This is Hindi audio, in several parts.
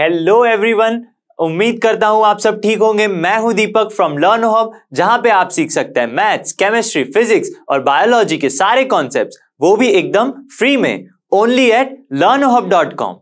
हेलो एवरीवन उम्मीद करता हूं आप सब ठीक होंगे मैं हूं दीपक फ्रॉम लर्न हॉब जहां पे आप सीख सकते हैं मैथ्स केमिस्ट्री फिजिक्स और बायोलॉजी के सारे कॉन्सेप्ट्स वो भी एकदम फ्री में only at learn hub dot com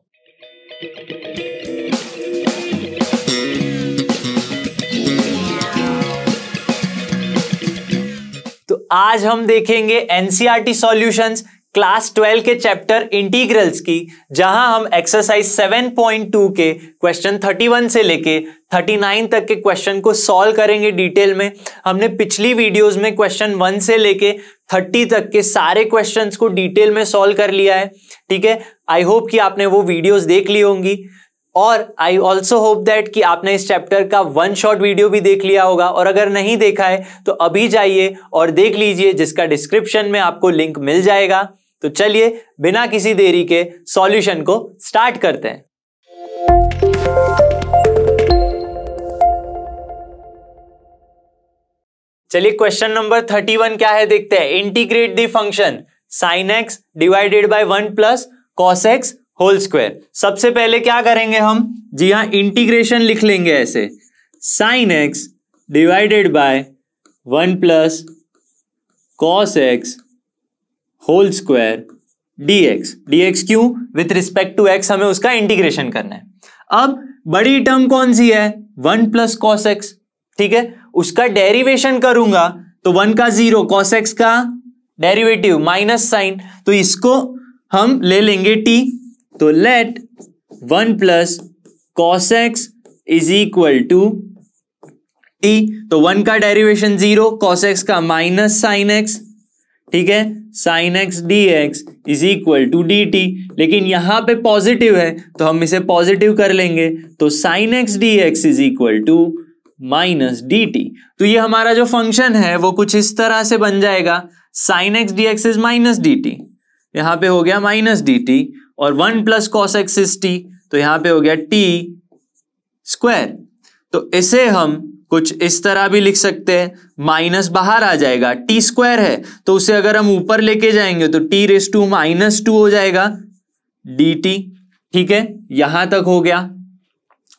तो आज हम देखेंगे एनसीआरटी सॉल्यूशंस क्लास ट्वेल्व के चैप्टर इंटीग्रल्स की जहां हम एक्सरसाइज 7.2 के क्वेश्चन 31 से लेके 39 तक के क्वेश्चन को सॉल्व करेंगे डिटेल में हमने पिछली वीडियोस में क्वेश्चन 1 से लेके 30 तक के सारे क्वेश्चंस को डिटेल में सॉल्व कर लिया है ठीक है आई होप कि आपने वो वीडियोस देख ली होंगी और आई ऑल्सो होप दैट कि आपने इस चैप्टर का वन शॉट वीडियो भी देख लिया होगा और अगर नहीं देखा है तो अभी जाइए और देख लीजिए जिसका डिस्क्रिप्शन में आपको लिंक मिल जाएगा तो चलिए बिना किसी देरी के सॉल्यूशन को स्टार्ट करते हैं चलिए क्वेश्चन नंबर थर्टी वन क्या है देखते हैं integrate the function sine x divided by one plus cos x whole square सबसे पहले क्या करेंगे हम जी हाँ इंटीग्रेशन लिख लेंगे ऐसे sine x divided by one plus cos x whole square dx dx क्यों विथ रिस्पेक्ट टू x हमें उसका इंटीग्रेशन करना है अब बड़ी टर्म कौन सी है वन प्लस कॉस एक्स ठीक है उसका डेरिवेशन करूंगा तो वन का जीरो कॉस एक्स का डेरिवेटिव माइनस साइन तो इसको हम ले लेंगे टी तो let one plus cos x is equal to t तो वन का डेरिवेशन जीरो कॉस एक्स का माइनस साइन एक्स ठीक है sine x d x is equal to d t लेकिन यहां पे पॉजिटिव है तो हम इसे पॉजिटिव कर लेंगे तो sine x d x is equal to minus d t तो ये हमारा जो फंक्शन है वो कुछ इस तरह से बन जाएगा sine x d x is minus d t यहां पे हो गया माइनस डी टी और one plus cos x is t तो यहां पे हो गया टी स्क्वायर तो इसे हम कुछ इस तरह भी लिख सकते हैं माइनस बाहर आ जाएगा टी स्क्वायर है तो उसे अगर हम ऊपर लेके जाएंगे तो t raise to minus two हो जाएगा डी टी ठीक है यहां तक हो गया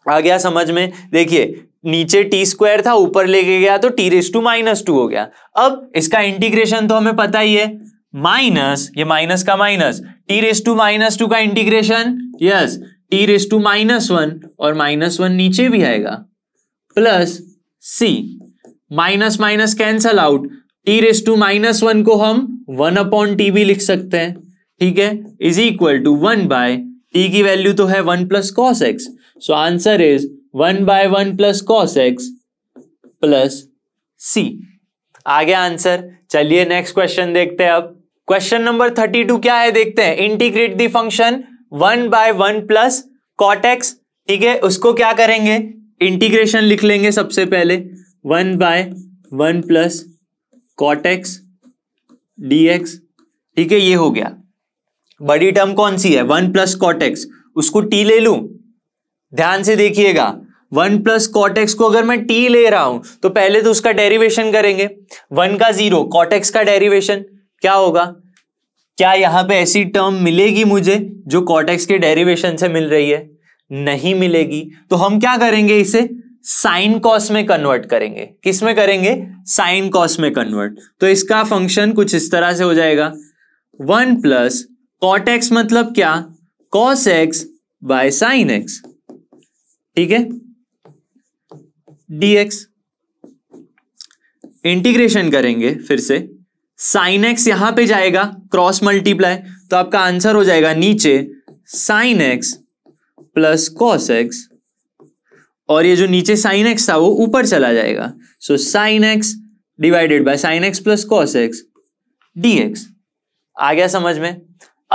आ गया समझ में देखिए नीचे टी स्क्वायर था ऊपर लेके गया तो t raise to minus two हो गया अब इसका इंटीग्रेशन तो हमें पता ही है माइनस ये माइनस का minus t raise to minus two का integration yes t raise to minus one और माइनस वन नीचे भी आएगा plus c minus minus cancel out t raise to minus one को हम वन अपॉन टी भी लिख सकते हैं ठीक है is equal to one by t की वैल्यू तो है one plus cos x so answer is one by one plus cos x plus c आगे आंसर चलिए नेक्स्ट क्वेश्चन देखते हैं अब क्वेश्चन नंबर थर्टी टू क्या है देखते हैं integrate the function one by one plus cot x ठीक है उसको क्या करेंगे इंटीग्रेशन लिख लेंगे सबसे पहले one by one plus cot x d x ठीक है ये हो गया बड़ी टर्म कौन सी है वन प्लस कॉटेक्स उसको टी ले लू ध्यान से देखिएगा वन प्लस कॉटेक्स को अगर मैं टी ले रहा हूं तो पहले तो उसका डेरिवेशन करेंगे वन का जीरो कॉटेक्स का डेरिवेशन क्या होगा क्या यहां पे ऐसी टर्म मिलेगी मुझे जो कॉटेक्स के डेरिवेशन से मिल रही है नहीं मिलेगी तो हम क्या करेंगे इसे साइन कॉस में कन्वर्ट करेंगे किस में करेंगे साइन कॉस में कन्वर्ट तो इसका फंक्शन कुछ इस तरह से हो जाएगा वन प्लस कॉट एक्स मतलब क्या cos x by sine x ठीक है डीएक्स इंटीग्रेशन करेंगे फिर से साइन एक्स यहां पे जाएगा क्रॉस मल्टीप्लाई तो आपका आंसर हो जाएगा नीचे sine x plus cos x और ये जो नीचे साइन एक्स था वो ऊपर चला जाएगा so sine x divided by sine x plus cos x d x आ गया समझ में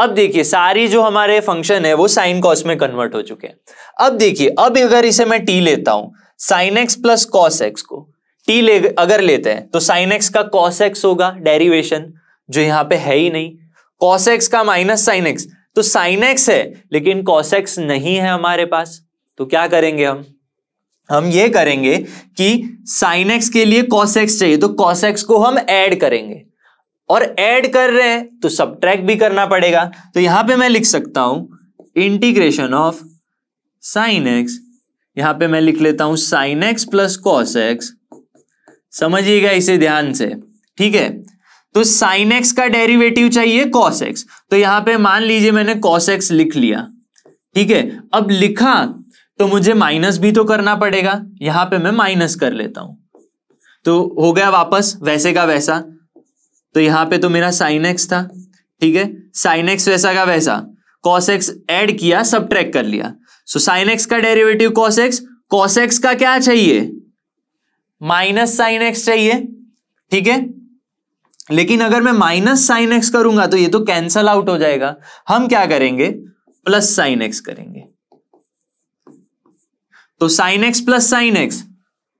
अब देखिए सारी जो हमारे फंक्शन है वो साइन कॉस में कन्वर्ट हो चुके हैं अब देखिए अब अगर इसे मैं टी लेता हूं sine x plus cos x को टी ले अगर लेते हैं तो साइन एक्स का कॉस एक्स होगा डेरिवेशन जो यहां पे है ही नहीं कॉस एक्स का माइनस साइन एक्स तो साइन एक्स है लेकिन कॉस एक्स नहीं है हमारे पास तो क्या करेंगे हम हम ये करेंगे कि साइन एक्स के लिए कॉस एक्स चाहिए तो कॉस एक्स को हम ऐड करेंगे और ऐड कर रहे हैं तो सब भी करना पड़ेगा तो यहां पे मैं लिख सकता हूं इंटीग्रेशन ऑफ साइन एक्स यहां पे मैं लिख लेता हूं sine x plus cos x समझिएगा इसे ध्यान से ठीक है तो साइन एक्स का डेरिवेटिव चाहिए कॉस एक्स तो यहां पे मान लीजिए मैंने कॉस एक्स लिख लिया ठीक है अब लिखा तो मुझे माइनस भी तो करना पड़ेगा यहां पे मैं माइनस कर लेता हूं तो हो गया वापस वैसे का वैसा तो यहां पे तो मेरा साइन एक्स था ठीक है साइन एक्स वैसा का वैसा कॉस एक्स एड किया सब ट्रैक कर लिया सो साइन एक्स का derivative cos x cos x का क्या चाहिए माइनस साइन एक्स चाहिए ठीक है लेकिन अगर मैं माइनस साइन एक्स करूंगा तो ये तो कैंसल आउट हो जाएगा हम क्या करेंगे प्लस साइन एक्स करेंगे तो sine x plus sine x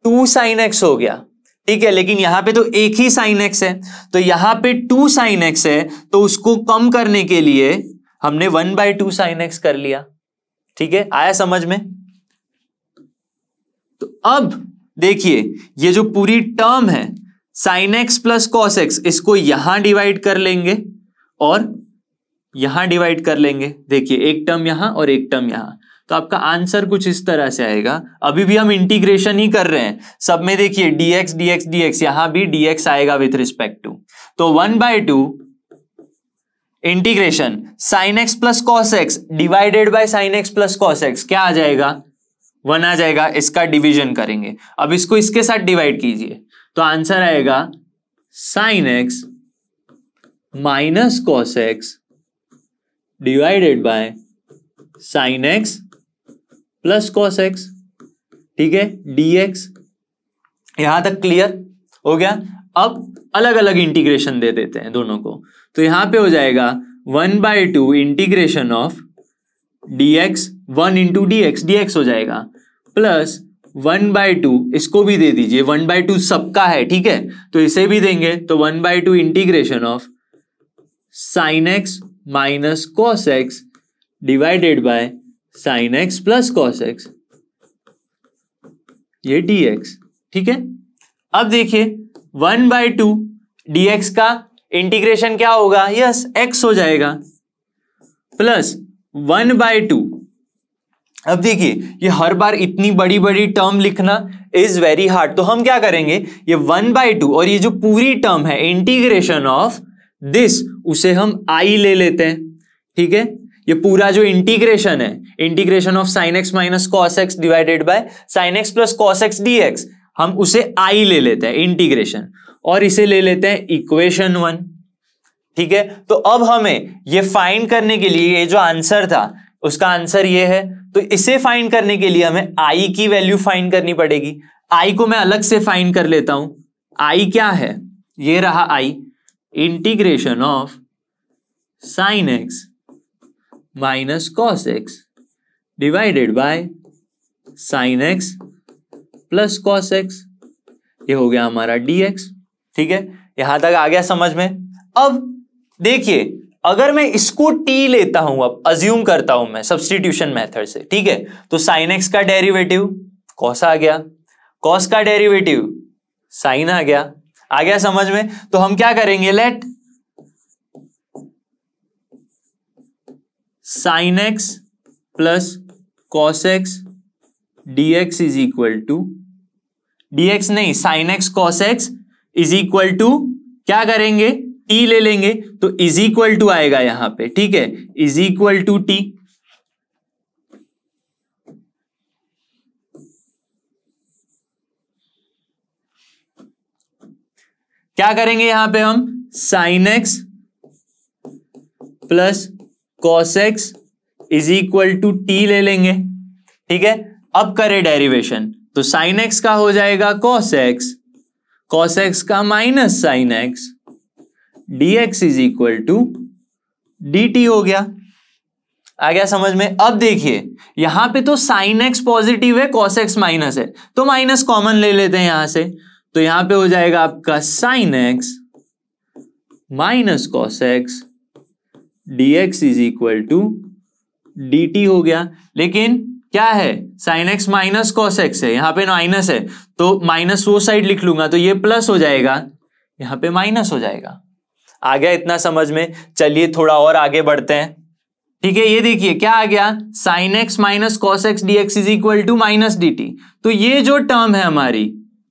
two sine x हो गया ठीक है लेकिन यहां पे तो एक ही साइन एक्स है तो यहां पे टू साइन एक्स है तो उसको कम करने के लिए हमने one by two sine x कर लिया ठीक है आया समझ में तो अब देखिए ये जो पूरी टर्म है sine x plus cos x इसको यहां डिवाइड कर लेंगे और यहां डिवाइड कर लेंगे देखिए एक टर्म यहां और एक टर्म यहां तो आपका आंसर कुछ इस तरह से आएगा अभी भी हम इंटीग्रेशन ही कर रहे हैं सब में देखिए dx dx dx यहां भी dx आएगा विथ रिस्पेक्ट टू तो one by two integration sine x plus cos x divided by sine x plus cos x क्या आ जाएगा वन आ जाएगा इसका डिवीजन करेंगे अब इसको इसके साथ डिवाइड कीजिए तो आंसर आएगा sine x minus cos x divided by sine x plus cos x ठीक है डी एक्स यहां तक क्लियर हो गया अब अलग अलग इंटीग्रेशन दे देते हैं दोनों को तो यहां पे हो जाएगा one by two integration of d x one into d x d x हो जाएगा प्लस वन बाय टू इसको भी दे दीजिए वन बाय टू सबका है ठीक है तो इसे भी देंगे तो one by two integration of sine x minus cos x divided by sine x plus cos x ये डी एक्स ठीक है अब देखिए one by two d x का इंटीग्रेशन क्या होगा यस yes, एक्स हो जाएगा प्लस वन बाय टू अब देखिए ये हर बार इतनी बड़ी बड़ी टर्म लिखना इज वेरी हार्ड तो हम क्या करेंगे ये वन बाय टू और ये जो पूरी टर्म है इंटीग्रेशन ऑफ दिस उसे हम आई ले लेते हैं ठीक है ये पूरा जो इंटीग्रेशन है integration of sine x minus cos x divided by sine x plus cos x d x हम उसे आई ले लेते हैं इंटीग्रेशन और इसे ले लेते हैं इक्वेशन वन ठीक है तो अब हमें ये फाइंड करने के लिए ये जो आंसर था उसका आंसर ये है तो इसे फाइंड करने के लिए हमें आई की वैल्यू फाइंड करनी पड़ेगी आई को मैं अलग से फाइंड कर लेता हूं आई क्या है ये रहा I integration of sine x minus cos x divided by sine x plus cos x ये हो गया हमारा डी एक्स ठीक है यहां तक आ गया समझ में अब देखिए अगर मैं इसको टी लेता हूं अब अज्यूम करता हूं मैं सब्सटीट्यूशन मेथड से ठीक है तो साइन एक्स का डेरिवेटिव कॉस आ गया कॉस का डेरिवेटिव साइन आ गया आ गया समझ में तो हम क्या करेंगे let sine x plus cos x d x is equal to d x नहीं sine x cos x is equal to क्या करेंगे टी ले लेंगे तो इज इक्वल टू आएगा यहां पे ठीक है इज इक्वल टू टी क्या करेंगे यहां पे हम sine x plus cos x is equal to t ले लेंगे ठीक है अब करें डेरिवेशन तो साइन एक्स का हो जाएगा कॉस एक्स कॉस एक्स का minus sine x d x is equal to d t हो गया आ गया समझ में अब देखिए यहां पे तो साइन एक्स पॉजिटिव है कॉस एक्स माइनस है तो माइनस कॉमन ले लेते हैं यहां से तो यहां पे हो जाएगा आपका sine x minus cos x d x is equal to d t हो गया लेकिन क्या है sine x minus cos x है यहां पे माइनस है तो माइनस वो साइड लिख लूंगा तो ये प्लस हो जाएगा यहां पे माइनस हो जाएगा आ गया इतना समझ में चलिए थोड़ा और आगे बढ़ते हैं ठीक है ये देखिए क्या आ गया sine x minus cos x d x is equal to minus d t तो ये जो टर्म है हमारी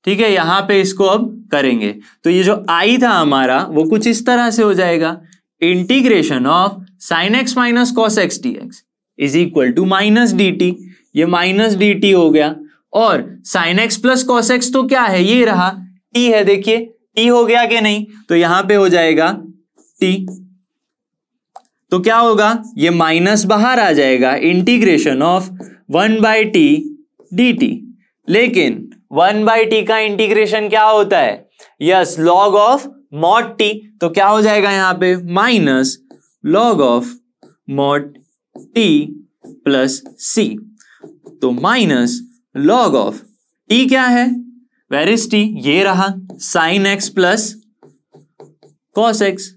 ठीक है यहां पे इसको अब करेंगे तो ये जो आई था हमारा वो कुछ इस तरह से हो जाएगा integration of sine x minus cos x d x is equal to minus d t ये माइनस डी टी हो गया और sine x plus cos x तो क्या है ये रहा टी है देखिए टी हो गया कि नहीं तो यहां पे हो जाएगा टी तो क्या होगा ये माइनस बाहर आ जाएगा integration of one by t d t लेकिन वन बाई टी का इंटीग्रेशन क्या होता है yes log of mod t तो क्या हो जाएगा यहां पे minus log of mod t plus c तो माइनस लॉग ऑफ टी क्या है वेर इज टी ये रहा sine x plus cos x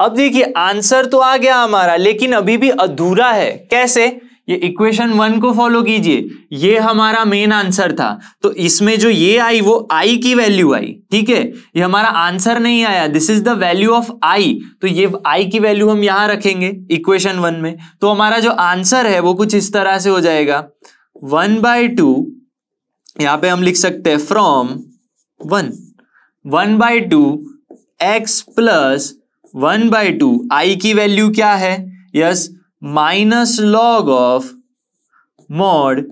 अब देखिए आंसर तो आ गया हमारा लेकिन अभी भी अधूरा है कैसे ये इक्वेशन वन को फॉलो कीजिए ये हमारा मेन आंसर था तो इसमें जो ये आई वो आई की वैल्यू आई ठीक है ये हमारा आंसर नहीं आया this is the value of I तो ये आई की वैल्यू हम यहां रखेंगे इक्वेशन वन में तो हमारा जो आंसर है वो कुछ इस तरह से हो जाएगा वन बाय टू यहां पे हम लिख सकते हैं from one one by two x plus one by two I की वैल्यू क्या है yes minus log of mod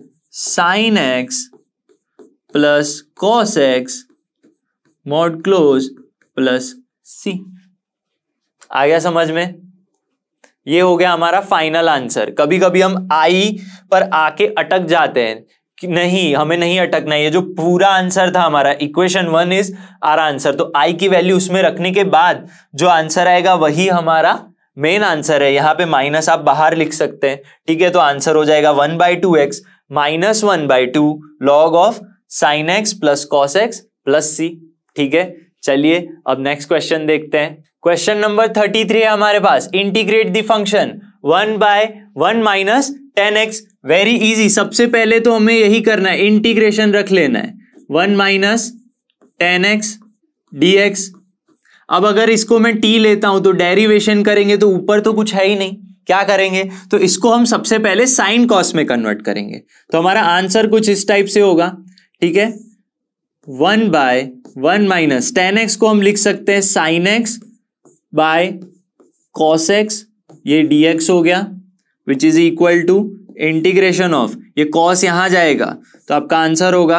sine x plus cos x mod close plus c आ गया समझ में ये हो गया हमारा फाइनल आंसर कभी कभी हम आई पर आके अटक जाते हैं नहीं हमें नहीं अटकना ये जो पूरा आंसर था हमारा equation one is our answer तो आई की वैल्यू उसमें रखने के बाद जो आंसर आएगा वही हमारा मेन आंसर है यहाँ पे माइनस आप बाहर लिख सकते हैं ठीक है तो आंसर हो जाएगा one by two x minus one by two log of sine x plus cos x plus c ठीक है चलिए अब नेक्स्ट क्वेश्चन देखते हैं क्वेश्चन नंबर थर्टी थ्री है हमारे पास integrate the function one by one minus tan x very easy सबसे पहले तो हमें यही करना है इंटीग्रेशन रख लेना है one minus tan x d x अब अगर इसको मैं टी लेता हूं तो डेरिवेशन करेंगे तो ऊपर तो कुछ है ही नहीं क्या करेंगे तो इसको हम सबसे पहले साइन कॉस में कन्वर्ट करेंगे तो हमारा आंसर कुछ इस टाइप से होगा ठीक है one by one minus tan x को हम लिख सकते हैं sine x by cos x ये डी एक्स हो गया which is equal to integration of ये कॉस यहां जाएगा तो आपका आंसर होगा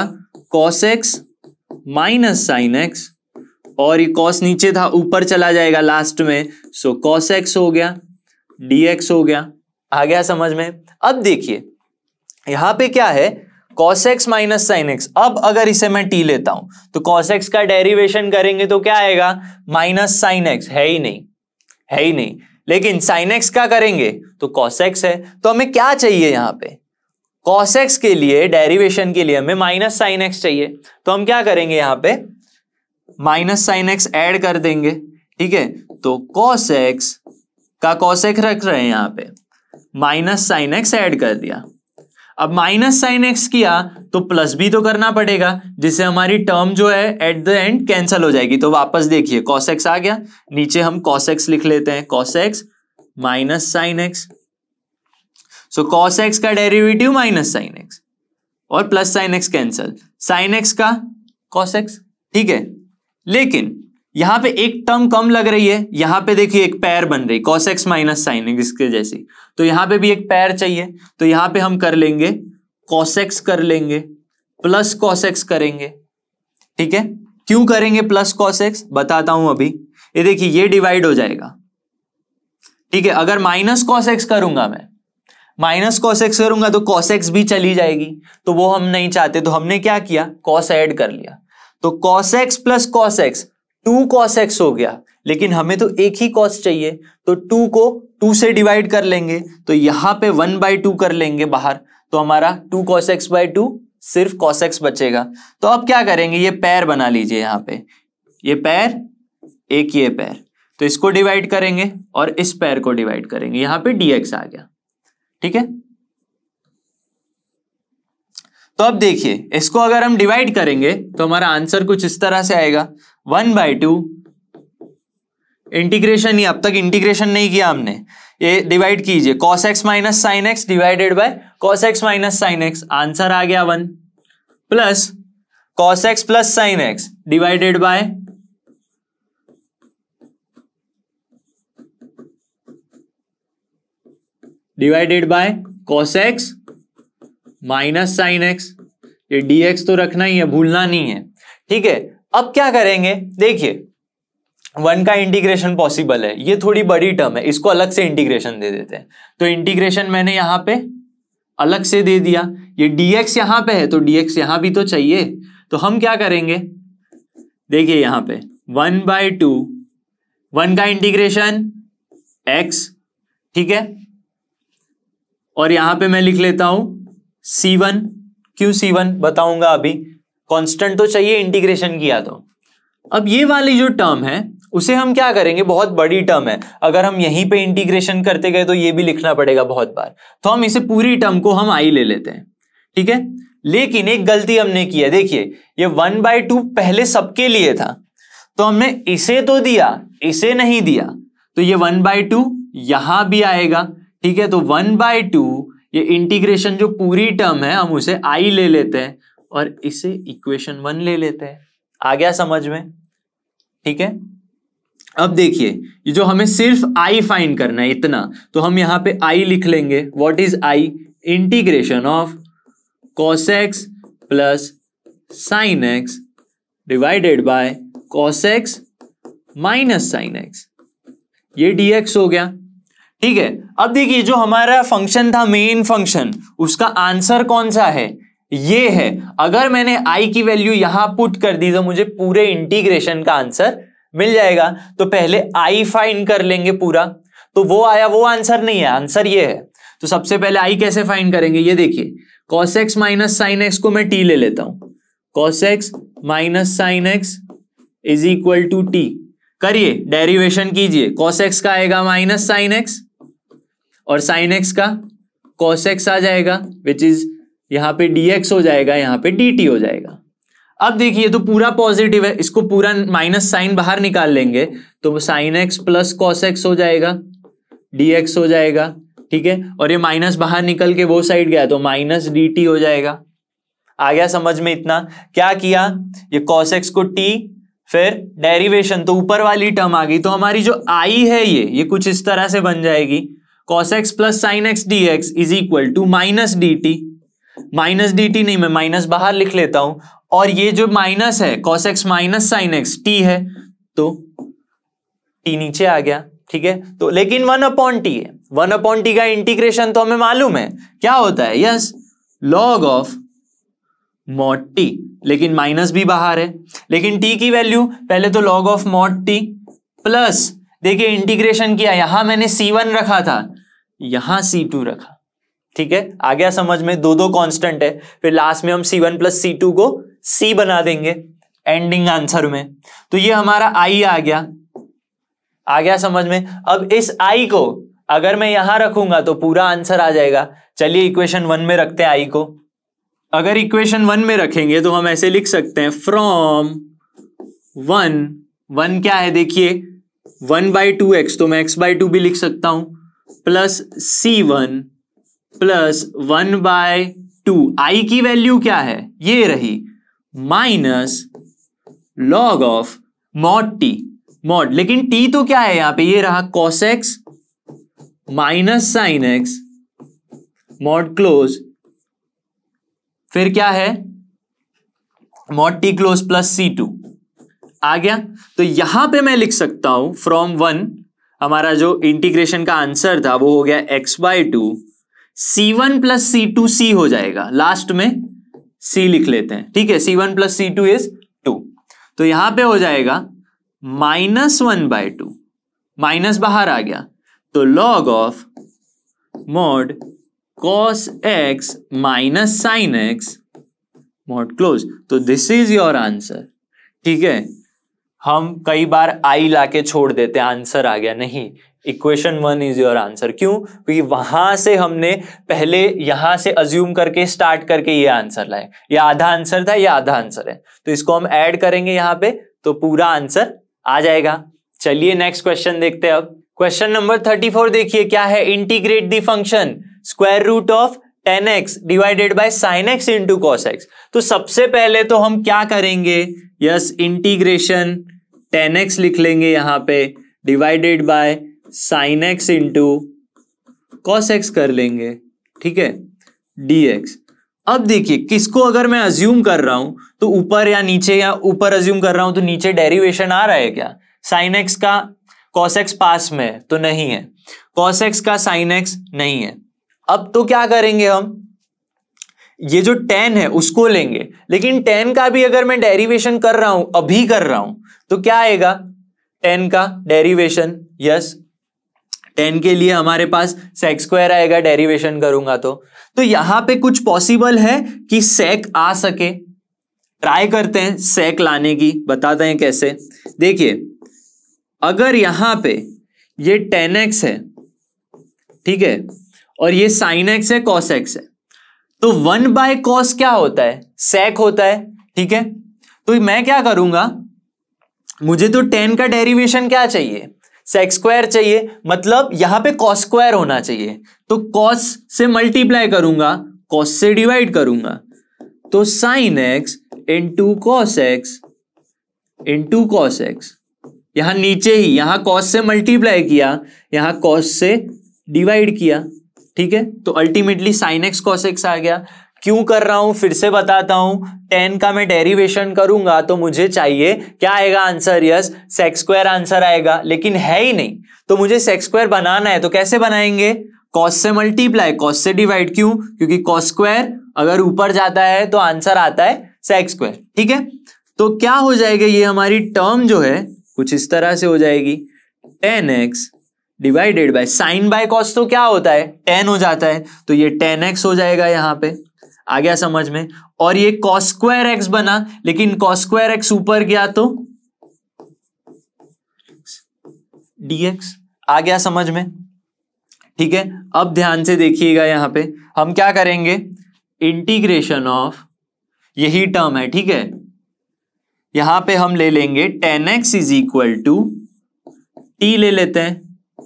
cos x minus sine x और ये कॉस नीचे था ऊपर चला जाएगा लास्ट में सो कॉस एक्स हो गया डी एक्स हो गया आ गया समझ में अब देखिए यहां पे क्या है cos x minus sine x अब अगर इसे मैं टी लेता हूं तो कॉस एक्स का डेरिवेशन करेंगे तो क्या आएगा माइनस साइन एक्स है ही नहीं है ही नहीं लेकिन साइन एक्स का करेंगे तो कॉसेक्स है तो हमें क्या चाहिए यहां पे कॉसेक्स के लिए डेरिवेशन के लिए हमें माइनस साइन एक्स चाहिए तो हम क्या करेंगे यहां पे माइनस साइन एक्स एड कर देंगे ठीक है तो कॉसेक्स का कॉसेक रख रहे हैं यहां पे माइनस साइन एक्स एड कर दिया अब माइनस साइन एक्स किया तो प्लस भी तो करना पड़ेगा जिससे हमारी टर्म जो है एट द एंड कैंसिल हो जाएगी तो वापस देखिए कॉस एक्स आ गया नीचे हम कॉस एक्स लिख लेते हैं cos x minus sine x so cos x का डेरिवेटिव माइनस साइन एक्स और plus sine x cancel sine x का कॉस एक्स ठीक है लेकिन यहां पे एक टर्म कम लग रही है यहां पे देखिए एक पैर बन रही cos x minus sine x के जैसी तो यहां पे भी एक पैर चाहिए तो यहां पे हम कर लेंगे कॉसेक्स कर लेंगे प्लस कॉसेक्स करेंगे ठीक है क्यों करेंगे प्लस एक्स बताता हूं अभी ये देखिए ये डिवाइड हो जाएगा ठीक है अगर माइनस एक्स करूंगा मैं माइनस कॉसेक्स करूंगा तो एक्स भी चली जाएगी तो वो हम नहीं चाहते तो हमने क्या किया कॉस ऐड कर लिया तो cos x plus cos x two cos x हो गया लेकिन हमें तो एक ही कॉस चाहिए तो टू को टू से डिवाइड कर लेंगे तो यहां पे वन बाई टू कर लेंगे बाहर तो हमारा two cos x by two सिर्फ कॉस एक्स बचेगा तो अब क्या करेंगे ये पैर बना लीजिए यहाँ पे ये पैर एक ये पैर तो इसको डिवाइड करेंगे और इस पैर को डिवाइड करेंगे यहां पे dx आ गया ठीक है तो अब देखिए इसको अगर हम डिवाइड करेंगे तो हमारा आंसर कुछ इस तरह से आएगा वन बाय टू इंटीग्रेशन ही अब तक इंटीग्रेशन नहीं किया हमने ये डिवाइड कीजिए cos x minus sine x divided by cos x minus sine x answer आ गया one plus cos x plus sine x divided by divided by cos x minus sine x ये डीएक्स तो रखना ही है भूलना नहीं है ठीक है अब क्या करेंगे देखिए वन का इंटीग्रेशन पॉसिबल है ये थोड़ी बड़ी टर्म है इसको अलग से इंटीग्रेशन दे देते हैं तो इंटीग्रेशन मैंने यहां पे अलग से दे दिया ये dx यहां पे है तो dx यहां भी तो चाहिए तो हम क्या करेंगे देखिए यहां पे वन बाय टू वन का इंटीग्रेशन x ठीक है और यहां पे मैं लिख लेता वन c1 क्यों c1 बताऊंगा अभी कांस्टेंट तो चाहिए इंटीग्रेशन किया तो अब ये वाली जो टर्म है उसे हम क्या करेंगे बहुत बड़ी टर्म है अगर हम यहीं पे इंटीग्रेशन करते गए तो ये भी लिखना पड़ेगा बहुत बार तो हम इसे पूरी टर्म को हम आई ले लेते हैं ठीक है लेकिन एक गलती हमने की है देखिए ये वन बाय टू पहले सबके लिए था तो हमने इसे तो दिया इसे नहीं दिया तो ये वन बाय टू यहां भी आएगा ठीक है तो वन बाय टू ये इंटीग्रेशन जो पूरी टर्म है हम उसे आई ले लेते हैं और इसे इक्वेशन वन ले लेते हैं आ गया समझ में ठीक है अब देखिए ये जो हमें सिर्फ आई फाइन करना है इतना तो हम यहां पे आई लिख लेंगे what is I integration of cos x plus sine x divided by cos x minus sine x ये डीएक्स हो गया ठीक है अब देखिए जो हमारा फंक्शन था मेन फंक्शन उसका आंसर कौन सा है ये है अगर मैंने आई की वैल्यू यहां पुट कर दी तो मुझे पूरे इंटीग्रेशन का आंसर मिल जाएगा तो पहले आई फाइन कर लेंगे पूरा तो वो आया वो आंसर नहीं है आंसर ये है तो सबसे पहले आई कैसे फाइन करेंगे ये देखिए cos x minus sine x को मैं टी ले लेता हूं cos x minus sine x is equal to t करिए डेरिवेशन कीजिए cos x का आएगा माइनस साइन एक्स और साइन एक्स का cos x आ जाएगा विच इज यहाँ पे dx हो जाएगा यहाँ पे dt हो जाएगा अब देखिए तो पूरा पॉजिटिव है इसको पूरा माइनस साइन बाहर निकाल लेंगे तो sine x plus cos x हो जाएगा dx हो जाएगा ठीक है और ये माइनस बाहर निकल के वो साइड गया तो माइनस डी हो जाएगा आ गया समझ में इतना क्या किया ये कॉस एक्स को टी फिर डेरिवेशन तो ऊपर वाली टर्म आ गई तो हमारी जो आई है ये ये कुछ इस तरह से बन जाएगी cos x plus sine x d x is equal to minus d t minus d t नहीं मैं माइनस बाहर लिख लेता हूं और ये जो माइनस है cos x minus sine x t है तो टी नीचे आ गया ठीक है तो लेकिन वन अपॉन टी है वन अपॉन टी का इंटीग्रेशन तो हमें मालूम है क्या होता है yes log of mod t लेकिन माइनस भी बाहर है लेकिन टी की वैल्यू पहले तो log of mod t plus देखिए इंटीग्रेशन किया यहां मैंने सी वन रखा था यहां सी टू रखा ठीक है आ गया समझ में दो दो कांस्टेंट है फिर लास्ट में हम सी वन प्लस सी टू को सी बना देंगे एंडिंग आंसर में तो ये हमारा आई आ गया आ गया समझ में अब इस आई को अगर मैं यहां रखूंगा तो पूरा आंसर आ जाएगा चलिए इक्वेशन वन में रखते हैं आई को अगर इक्वेशन वन में रखेंगे तो हम ऐसे लिख सकते हैं फ्रॉम वन वन क्या है देखिए वन बाई टू एक्स तो मैं एक्स बाई टू भी लिख सकता हूं plus c one plus one by two I की वैल्यू क्या है ये रही minus log of mod t mod लेकिन टी तो क्या है यहां पे ये रहा cos x minus sine x mod close फिर क्या है मॉड टी क्लोज प्लस सी टू आ गया तो यहां पे मैं लिख सकता हूं फ्रॉम वन हमारा जो इंटीग्रेशन का आंसर था वो हो गया x by two c one plus C two c हो जाएगा लास्ट में सी लिख लेते हैं ठीक है c one plus C two is to तो यहां पे हो जाएगा minus one by two minus बाहर आ गया तो log of mod cos x minus sine x mod close तो दिस इज योर आंसर ठीक है हम कई बार आई लाके छोड़ देते आंसर आ गया नहीं equation one is your answer क्यों क्योंकि वहां से हमने पहले यहां से अज्यूम करके स्टार्ट करके ये आंसर लाए ये आधा आंसर था ये आधा आंसर है तो इसको हम ऐड करेंगे यहाँ पे तो पूरा आंसर आ जाएगा चलिए नेक्स्ट क्वेश्चन देखते हैं अब क्वेश्चन नंबर थर्टी फोर देखिए क्या है integrate the function square root of ten x divided by sine x into cos x तो सबसे पहले तो हम क्या करेंगे यस इंटीग्रेशन टेन एक्स लिख लेंगे यहां पे divided by sine x into cos x कर लेंगे ठीक है डी एक्स अब देखिए किसको अगर मैं अज्यूम कर रहा हूं तो ऊपर या नीचे या ऊपर अज्यूम कर रहा हूं तो नीचे डेरिवेशन आ रहा है क्या साइन एक्स का कॉस एक्स पास में है तो नहीं है कॉस एक्स का साइन एक्स नहीं है अब तो क्या करेंगे हम ये जो टेन है उसको लेंगे लेकिन टेन का भी अगर मैं डेरिवेशन कर रहा हूं अभी कर रहा हूं तो क्या आएगा टेन का डेरिवेशन यस टेन के लिए हमारे पास सेक स्क्वायर आएगा डेरिवेशन करूंगा तो तो यहां पे कुछ पॉसिबल है कि सेक आ सके ट्राई करते हैं सेक लाने की बताते हैं कैसे देखिए अगर यहां पे ये टेन एक्स है ठीक है और ये साइन एक्स है कॉस एक्स है तो वन बाय कॉस क्या होता है सेक होता है ठीक है तो मैं क्या करूंगा मुझे तो टेन का डेरिवेशन क्या चाहिए सेक्स स्क्वायर चाहिए मतलब यहां पे कॉस स्क्वायर होना चाहिए तो कॉस से मल्टीप्लाई करूंगा कॉस से डिवाइड करूंगा तो sine x into cos x into cos x यहां नीचे ही यहां कॉस से मल्टीप्लाई किया यहां कॉस से डिवाइड किया ठीक है तो ultimately sine x cos x आ गया क्यों कर रहा हूं फिर से बताता हूं टेन का मैं डेरिवेशन करूंगा तो मुझे चाहिए क्या आएगा answer yes sec x square answer आएगा लेकिन है ही नहीं तो मुझे सेक्स स्क्वायर बनाना है तो कैसे बनाएंगे कॉस से मल्टीप्लाई कॉस से डिवाइड क्यों क्योंकि कॉस स्क्वायर अगर ऊपर जाता है तो आंसर आता है सेक्स स्क्वायर ठीक है तो क्या हो जाएगा ये हमारी टर्म जो है कुछ इस तरह से हो जाएगी tan x divided by sine by cos तो क्या होता है टेन हो जाता है तो ये टेन एक्स हो जाएगा यहाँ पे आ गया समझ में और ये कॉस स्क्वायर एक्स बना लेकिन कॉस स्क्वायर एक्स ऊपर गया तो डीएक्स आ गया समझ में ठीक है अब ध्यान से देखिएगा यहां पे हम क्या करेंगे इंटीग्रेशन ऑफ यही टर्म है ठीक है यहां पे हम ले लेंगे tan x is equal to t ले लेते हैं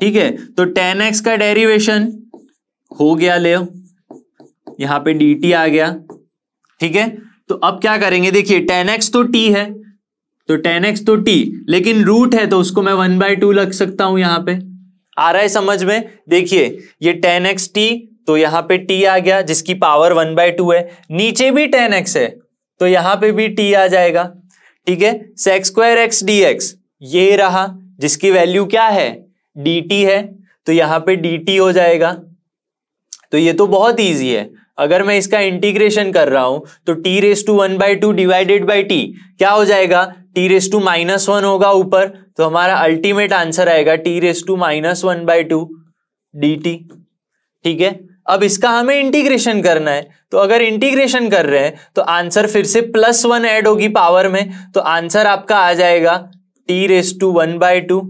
ठीक है तो टेन एक्स का डेरिवेशन हो गया ले यहां पे dt आ गया ठीक है तो अब क्या करेंगे देखिए tan x तो t है तो tan x तो t लेकिन रूट है तो उसको मैं वन बाय टू लग सकता हूं यहां पे आ रहा है समझ में देखिए ये tan x t तो यहां पे t आ गया जिसकी पावर वन बाय टू है नीचे भी tan x है तो यहां पे भी t आ जाएगा ठीक है सेक्स स्क्वायर एक्स dx ये रहा जिसकी वैल्यू क्या है डी टी है तो यहां पे डी टी हो जाएगा तो ये तो बहुत ईजी है अगर मैं इसका इंटीग्रेशन कर रहा हूं तो t raise to one by two divided by t क्या हो जाएगा t raise to minus one होगा ऊपर तो हमारा अल्टीमेट आंसर आएगा t raise to minus one by two d t ठीक है अब इसका हमें इंटीग्रेशन करना है तो अगर इंटीग्रेशन कर रहे हैं तो आंसर फिर से प्लस वन एड होगी पावर में तो आंसर आपका आ जाएगा t raise to one by two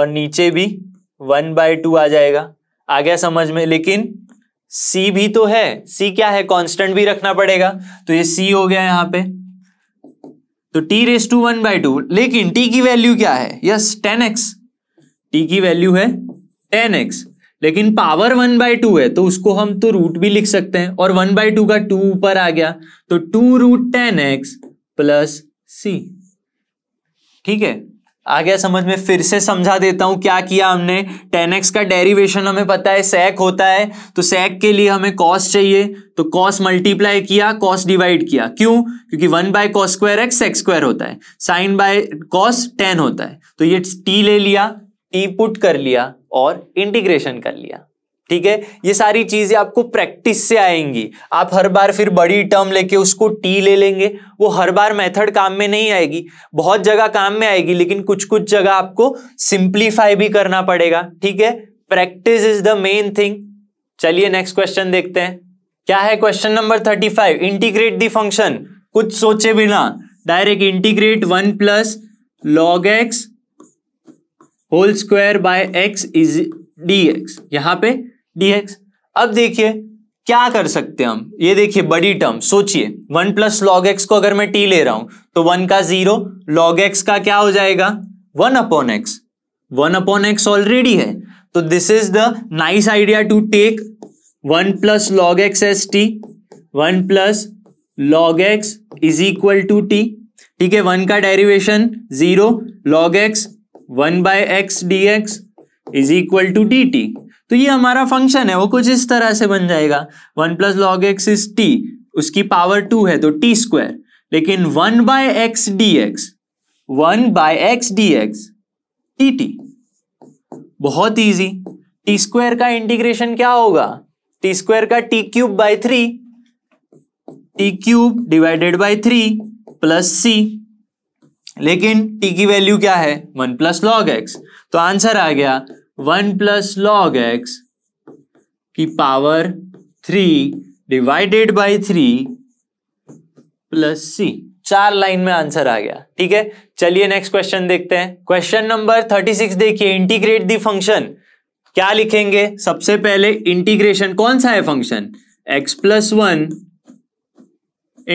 और नीचे भी वन बाय टू आ जाएगा आ गया समझ में लेकिन सी भी तो है सी क्या है कांस्टेंट भी रखना पड़ेगा तो ये सी हो गया यहां पे तो t raise to one by two लेकिन टी की वैल्यू क्या है यस टेन एक्स टी की वैल्यू है टेन एक्स लेकिन पावर वन बाई टू है तो उसको हम तो रूट भी लिख सकते हैं और वन बाई टू का टू ऊपर आ गया तो two root tan x plus c ठीक है आ गया समझ में फिर से समझा देता हूँ क्या किया हमने टेन एक्स का डेरिवेशन हमें पता है सैक होता है तो सैक के लिए हमें कॉस चाहिए तो कॉस मल्टीप्लाई किया कॉस डिवाइड किया क्यों क्योंकि one by cos square x x square होता है साइन बाय कॉस टेन होता है तो ये टी ले लिया टी पुट कर लिया और इंटीग्रेशन कर लिया ठीक है ये सारी चीजें आपको प्रैक्टिस से आएंगी आप हर बार फिर बड़ी टर्म लेके उसको टी ले लेंगे वो हर बार मेथड काम में नहीं आएगी बहुत जगह काम में आएगी लेकिन कुछ कुछ जगह आपको सिंप्लीफाई भी करना पड़ेगा ठीक है practice is the main thing चलिए नेक्स्ट क्वेश्चन देखते हैं क्या है question number thirty five integrate the function कुछ सोचे बिना direct integrate one plus log x whole square by x is d x यहां पे dx अब देखिए क्या कर सकते हैं हम ये देखिए बड़ी टर्म सोचिए वन प्लस लॉग एक्स को अगर मैं टी ले रहा हूं तो वन का जीरो लॉग एक्स का क्या हो जाएगा one upon x one upon x already है तो this is the nice idea to take one plus log x as t one plus log x is equal to t ठीक है वन का derivation zero log x one by x d x is equal to d t तो ये हमारा फंक्शन है वो कुछ इस तरह से बन जाएगा one plus log x is t उसकी पावर टू है तो टी स्क्वायर लेकिन one by x d x one by x d x t t बहुत इजी टी स्क्वायर का इंटीग्रेशन क्या होगा टी स्क्वायर का t cube by three t cube divided by three plus c लेकिन टी की वैल्यू क्या है वन प्लस लॉग एक्स तो आंसर आ गया वन प्लस लॉग एक्स की power three divided by three plus c चार लाइन में आंसर आ गया ठीक है चलिए नेक्स्ट क्वेश्चन देखते हैं क्वेश्चन नंबर थर्टी सिक्स देखिए इंटीग्रेट दी फंक्शन क्या लिखेंगे सबसे पहले इंटीग्रेशन कौन सा है function x plus one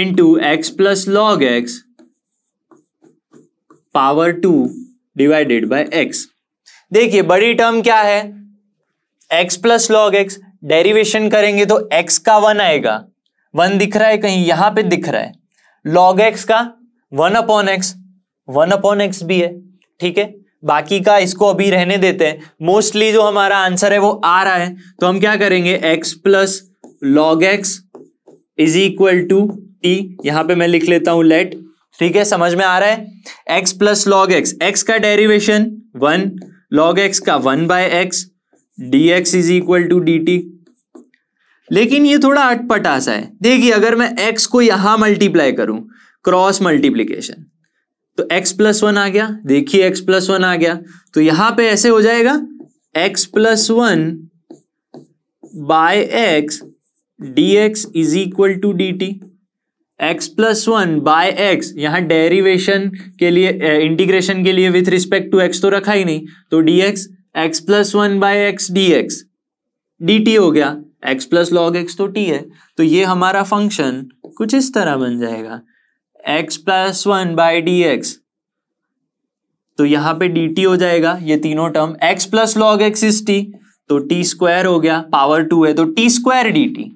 into x plus log x power two divided by x देखिए बड़ी टर्म क्या है x plus log x derivation करेंगे तो एक्स का वन आएगा वन दिख रहा है कहीं यहां पे दिख रहा है लॉग एक्स का one upon x one upon x भी है ठीक है बाकी का इसको अभी रहने देते हैं मोस्टली जो हमारा आंसर है वो आ रहा है तो हम क्या करेंगे x plus log x is equal to t यहां पे मैं लिख लेता हूं लेट ठीक है समझ में आ रहा है x plus log x x का डेरिवेशन वन लॉग एक्स का one by x d x is equal to d t लेकिन ये थोड़ा अटपटा सा है देखिए अगर मैं एक्स को यहां मल्टीप्लाई करूं क्रॉस मल्टीप्लीकेशन तो एक्स प्लस वन आ गया देखिए एक्स प्लस वन आ गया तो यहां पे ऐसे हो जाएगा x plus one by x d x is equal to d t x plus one by x यहाँ डेरिवेशन के लिए इंटीग्रेशन के लिए विथ रिस्पेक्ट टू एक्स तो रखा ही नहीं तो d x x plus one by x d x d t हो गया एक्स प्लस लॉग एक्स तो टी है तो ये हमारा फंक्शन कुछ इस तरह बन जाएगा x plus one by d x तो यहाँ पे डी टी हो जाएगा ये तीनों term x plus log x is t तो टी स्क्वायर हो गया पावर टू है तो टी स्क्वायर डी टी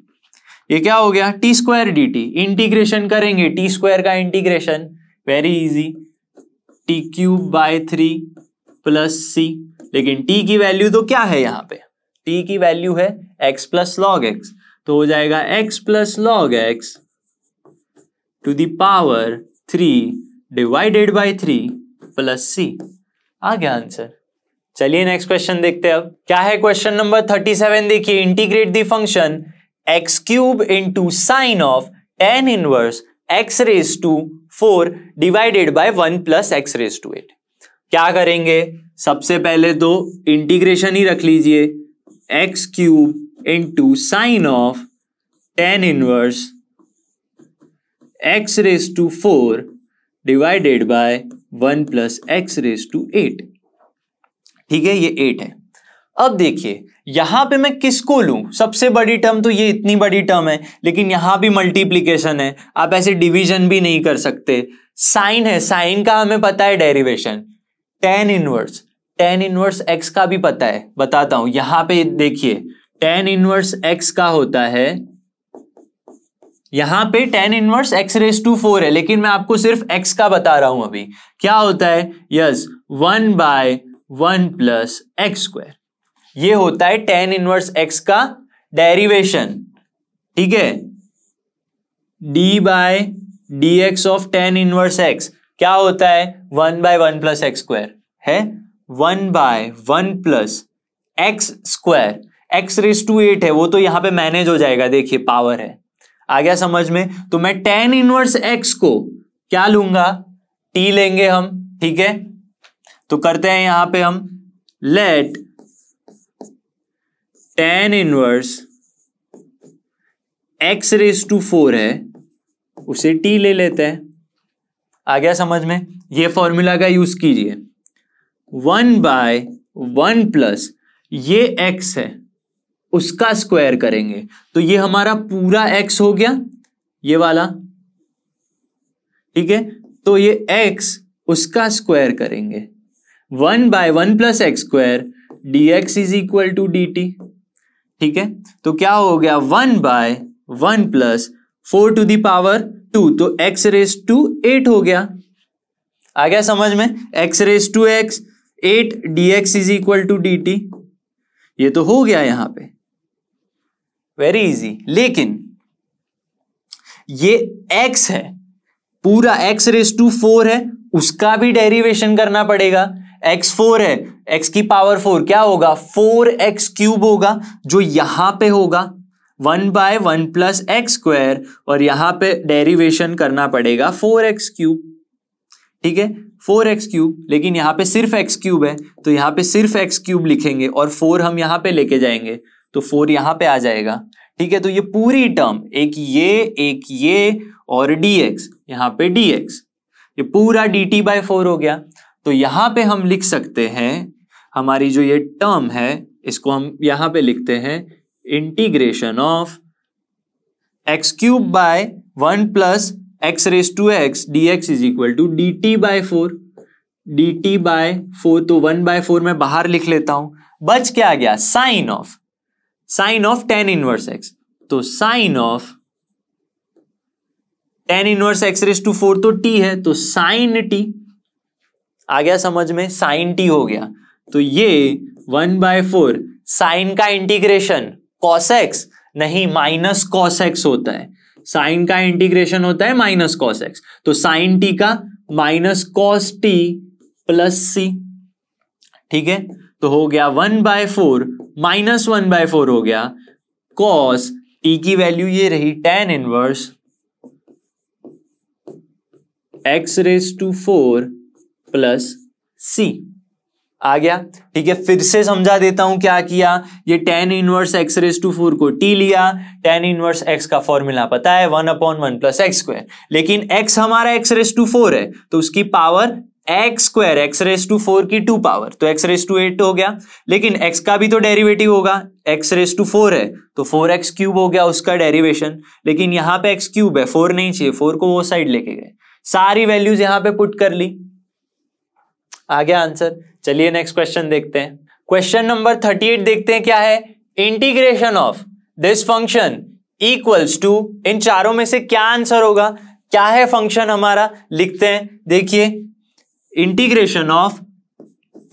ये क्या हो गया t square d t integration करेंगे टी स्क्वायर का integration very easy t cube by three plus c लेकिन टी की वैल्यू तो क्या है यहाँ पे टी की वैल्यू है एक्स प्लस लॉग एक्स तो हो जाएगा x plus log x to the power three divided by three plus c आ गया आंसर चलिए नेक्स्ट क्वेश्चन देखते हैं अब क्या है क्वेश्चन नंबर थर्टी सेवन देखिए integrate the function x cube into sine of tan inverse x raise to four divided by one plus x raise to eight क्या करेंगे सबसे पहले तो इंटीग्रेशन ही रख लीजिए x cube into sine of tan inverse x raise to four divided by one plus x raise to eight ठीक है ये एट है अब देखिए यहां पे मैं किसको लू सबसे बड़ी टर्म तो ये इतनी बड़ी टर्म है लेकिन यहां भी मल्टीप्लीकेशन है आप ऐसे डिविजन भी नहीं कर सकते साइन है साइन का हमें पता है derivation tan inverse tan inverse x का भी पता है बताता हूं यहां पे देखिए टेन इनवर्स एक्स का होता है यहां पे tan inverse x raise to four है लेकिन मैं आपको सिर्फ एक्स का बता रहा हूं अभी क्या होता है yes one by one plus x square ये होता है टेन इनवर्स एक्स का डेरिवेशन ठीक है d by d x of tan inverse x क्या होता है one by one plus x square है one by one plus x square x raise to eight है वो तो यहां पे मैनेज हो जाएगा देखिए पावर है आ गया समझ में तो मैं टेन इनवर्स एक्स को क्या लूंगा टी लेंगे हम ठीक है तो करते हैं यहां पे हम let tan inverse x raise to four है उसे टी ले लेते हैं आ गया समझ में ये फॉर्मूला का यूज कीजिए वन बाय वन प्लस ये एक्स है उसका स्क्वायर करेंगे तो ये हमारा पूरा एक्स हो गया ये वाला ठीक है तो ये एक्स उसका स्क्वायर करेंगे one by one plus x square d x is equal to d t ठीक है तो क्या हो गया one by one plus four to the power two तो एक्स रेस टू एट हो गया आ गया समझ में x raise to x eight d x is equal to d t ये तो हो गया यहां पे वेरी इजी लेकिन ये x है पूरा x रेस टू फोर है उसका भी डेरिवेशन करना पड़ेगा x फोर है एक्स की पावर फोर क्या होगा फोर एक्स क्यूब होगा जो यहां पे होगा one by one plus x square और यहां पे डेरिवेशन करना पड़ेगा फोर एक्स क्यूब ठीक है फोर एक्स क्यूब लेकिन यहां पे सिर्फ एक्स क्यूब है तो यहां पे सिर्फ एक्स क्यूब लिखेंगे और फोर हम यहां पे लेके जाएंगे तो फोर यहां पे आ जाएगा ठीक है तो ये पूरी टर्म एक ये एक ये और डी एक्स यहां पे डी एक्स ये पूरा डी टी बाय फोर हो गया तो यहां पे हम लिख सकते हैं हमारी जो ये टर्म है इसको हम यहां पे लिखते हैं integration of x cube by one plus x raise to x d x is equal to d t by four d t by four तो वन बाय फोर में बाहर लिख लेता हूं बच क्या गया sine of sine of tan inverse x तो sine of tan inverse x raise to four तो टी है तो साइन टी आ गया समझ में साइन टी हो गया तो ये वन बाय फोर साइन का इंटीग्रेशन कॉस एक्स नहीं माइनस कॉस एक्स होता है साइन का इंटीग्रेशन होता है माइनस कॉस एक्स तो साइन टी का minus cos t plus c ठीक है तो हो गया one by four minus one by four हो गया कॉस टी की वैल्यू ये रही tan inverse x raise to four plus c आ गया ठीक है फिर से समझा देता हूं क्या किया ये tan inverse x raise to four को टी लिया टेन इनवर्स एक्स का फॉर्मूला पता है one upon one plus x square लेकिन एक्स हमारा एक्स रेस टू फोर है तो उसकी power x square x raise to four की टू पावर तो एक्स रेस टू एट हो गया लेकिन एक्स का भी तो डेरिवेटिव होगा एक्स रेस टू फोर है तो फोर एक्स क्यूब हो गया उसका डेरिवेशन लेकिन यहां पे एक्स क्यूब है फोर नहीं चाहिए फोर को वो साइड लेके गए सारी वैल्यूज यहां पे पुट कर ली आ गया आंसर चलिए नेक्स्ट क्वेश्चन देखते हैं क्वेश्चन नंबर थर्टी एट देखते हैं क्या है integration of this function equals to इन चारों में से क्या आंसर होगा क्या है फंक्शन हमारा लिखते हैं देखिए integration of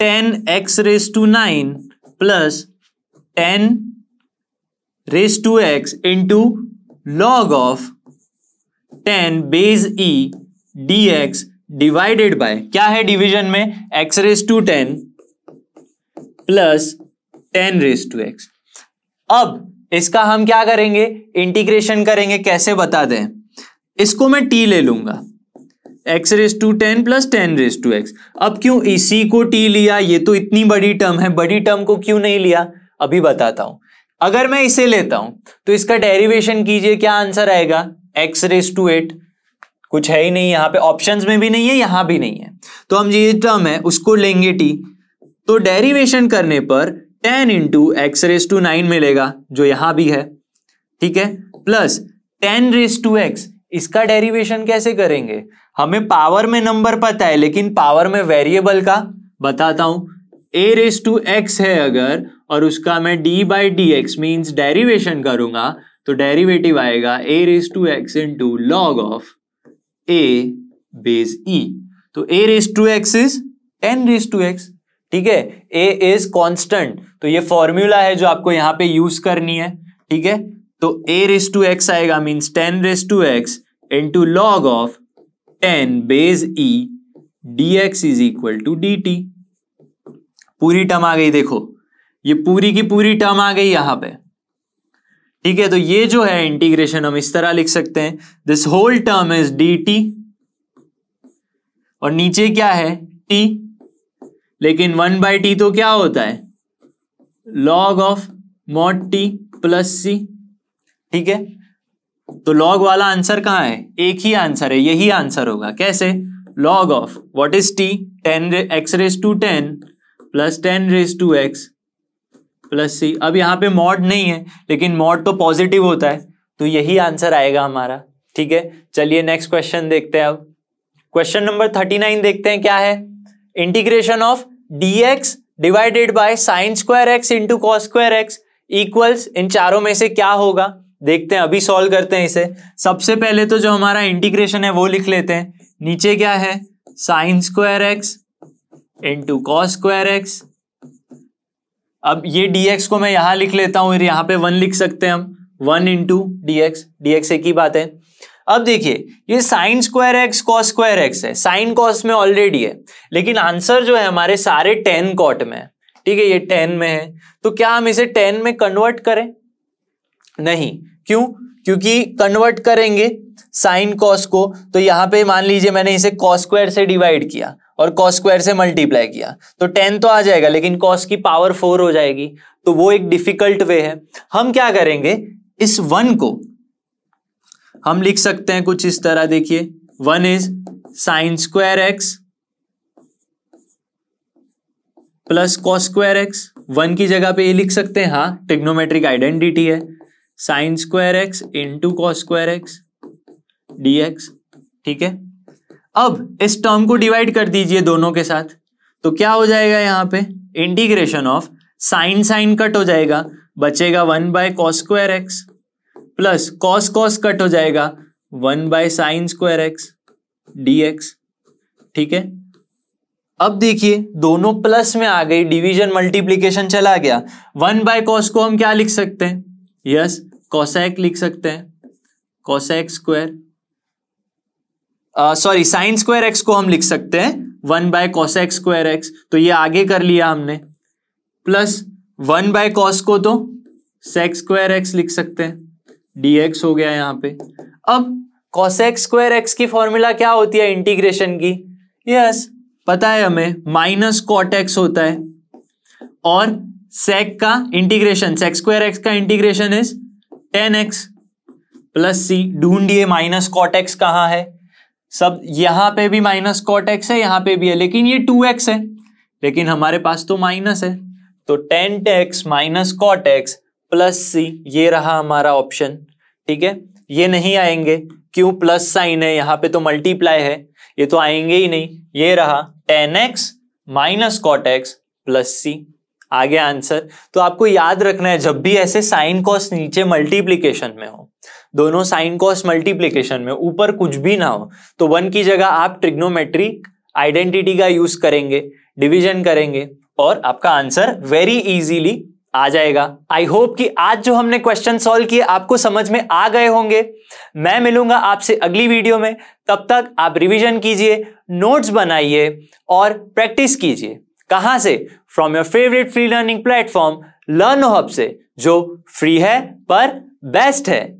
ten x raise to nine plus ten raise to x into log of ten base e d x divided by क्या है डिवीजन में x raise to ten plus ten raise to x अब इसका हम क्या करेंगे इंटीग्रेशन करेंगे कैसे बता दें इसको मैं टी ले लूंगा x raise to ten plus ten raise to x अब क्यों इसी को टी लिया ये तो इतनी बड़ी टर्म है बड़ी टर्म को क्यों नहीं लिया अभी बताता हूं अगर मैं इसे लेता हूं तो इसका डेरिवेशन कीजिए क्या आंसर आएगा एक्स रेस टू एट कुछ है ही नहीं यहाँ पे ऑप्शंस में भी नहीं है यहाँ भी नहीं है तो हम ये टर्म है उसको लेंगे टी तो डेरिवेशन करने पर ten into x raise to nine मिलेगा जो यहाँ भी है ठीक है plus ten raise to x इसका डेरिवेशन कैसे करेंगे हमें पावर में नंबर पता है लेकिन पावर में वेरिएबल का बताता हूं ए रेस टू एक्स है अगर और उसका मैं d by d x means derivation करूंगा तो डेरिवेटिव आएगा a raise to x into log of a base e तो a raise to x is n raise to x ठीक है ए इज कांस्टेंट तो ये फॉर्मूला है जो आपको यहां पे यूज करनी है ठीक है तो ए रेस टू एक्स आएगा means ten raise to x into log of ten base e d x is equal to d t पूरी टर्म आ गई देखो ये पूरी की पूरी टर्म आ गई यहां पे ठीक है तो ये जो है इंटीग्रेशन हम इस तरह लिख सकते हैं this whole term is d t और नीचे क्या है टी लेकिन वन बाई टी तो क्या होता है log of mod t plus c ठीक है तो लॉग वाला आंसर कहाँ है एक ही आंसर है यही आंसर होगा कैसे log of what is t ten x raise to ten plus ten raise to x plus c अब यहाँ पे मॉड नहीं है लेकिन मॉड तो पॉजिटिव होता है तो यही आंसर आएगा हमारा ठीक है चलिए नेक्स्ट क्वेश्चन देखते हैं अब क्वेश्चन नंबर थर्टी नाइन देखते हैं क्या है integration of d x divided by sine square x into cos square x equals इन चारों में से क्या होगा देखते हैं अभी सॉल्व करते हैं इसे सबसे पहले तो जो हमारा इंटीग्रेशन है वो लिख लेते हैं नीचे क्या है sine square x into cos square x अब ये dx को मैं यहां लिख लेता हूं यहां पे वन लिख सकते हैं हम one into d x d एक ही बात है अब देखिए ये sine square x cos square x है साइन कॉस में ऑलरेडी है लेकिन आंसर जो है हमारे सारे टेन कॉट में है ठीक है ये टेन में है तो क्या हम इसे टेन में कन्वर्ट करें नहीं क्यों क्योंकि कन्वर्ट करेंगे साइन कॉस को तो यहां पे मान लीजिए मैंने इसे कॉस स्क्वायर से डिवाइड किया और कॉस स्क्वायर से मल्टीप्लाई किया तो टेन तो आ जाएगा लेकिन कॉस की पावर फोर हो जाएगी तो वो एक डिफिकल्ट वे है हम क्या करेंगे इस वन को हम लिख सकते हैं कुछ इस तरह देखिए one is sine square x plus cos square x one की जगह पे ये लिख सकते हैं हाँ टेग्नोमेट्रिक आइडेंटिटी है sine square x into cos square x d x ठीक है अब इस टर्म को डिवाइड कर दीजिए दोनों के साथ तो क्या हो जाएगा यहाँ पे integration of sine sine cut हो जाएगा बचेगा one by cos square x plus cos cos cut हो जाएगा one by sine square x d x ठीक है अब देखिए दोनों प्लस में आ गई डिवीजन मल्टीप्लीकेशन चला गया वन बाय कॉस को हम क्या लिख सकते हैं यस कॉसैक लिख सकते हैं cosec square sorry sine square x को हम लिख सकते हैं one by cos x square x तो ये आगे कर लिया हमने प्लस वन बाय कॉस को तो सेक्स स्क्वायर एक्स लिख सकते हैं डी एक्स हो गया यहाँ पे अब कॉस एक्स स्क्वायर एक्स की फॉर्मूला क्या होती है इंटीग्रेशन की यस yes, पता है हमें माइनस कॉट एक्स होता है और सेक का इंटीग्रेशन सेक्स स्क्वायर एक्स का integration is tan x plus c ढूंढिए माइनस कॉट एक्स कहाँ है सब यहां पे भी माइनस कॉट एक्स है यहां पे भी है लेकिन ये टू एक्स है लेकिन हमारे पास तो माइनस है तो tan x minus cot x plus c ये रहा हमारा ऑप्शन ठीक है ये नहीं आएंगे क्यों प्लस साइन है यहां पे तो मल्टीप्लाई है ये तो आएंगे ही नहीं ये रहा tan x minus cot x plus c आगे आंसर तो आपको याद रखना है जब भी ऐसे साइन कॉस नीचे मल्टीप्लीकेशन में हो दोनों साइन कॉस मल्टीप्लीकेशन में ऊपर कुछ भी ना हो तो वन की जगह आप ट्रिग्नोमेट्रिक आइडेंटिटी का यूज करेंगे डिविजन करेंगे और आपका आंसर वेरी इजीली आ जाएगा आई होप कि आज जो हमने क्वेश्चन सॉल्व किए आपको समझ में आ गए होंगे मैं मिलूंगा आपसे अगली वीडियो में तब तक आप रिवीजन कीजिए नोट्स बनाइए और प्रैक्टिस कीजिए कहाँ से from your favourite free learning platform learn hub से जो फ्री है पर बेस्ट है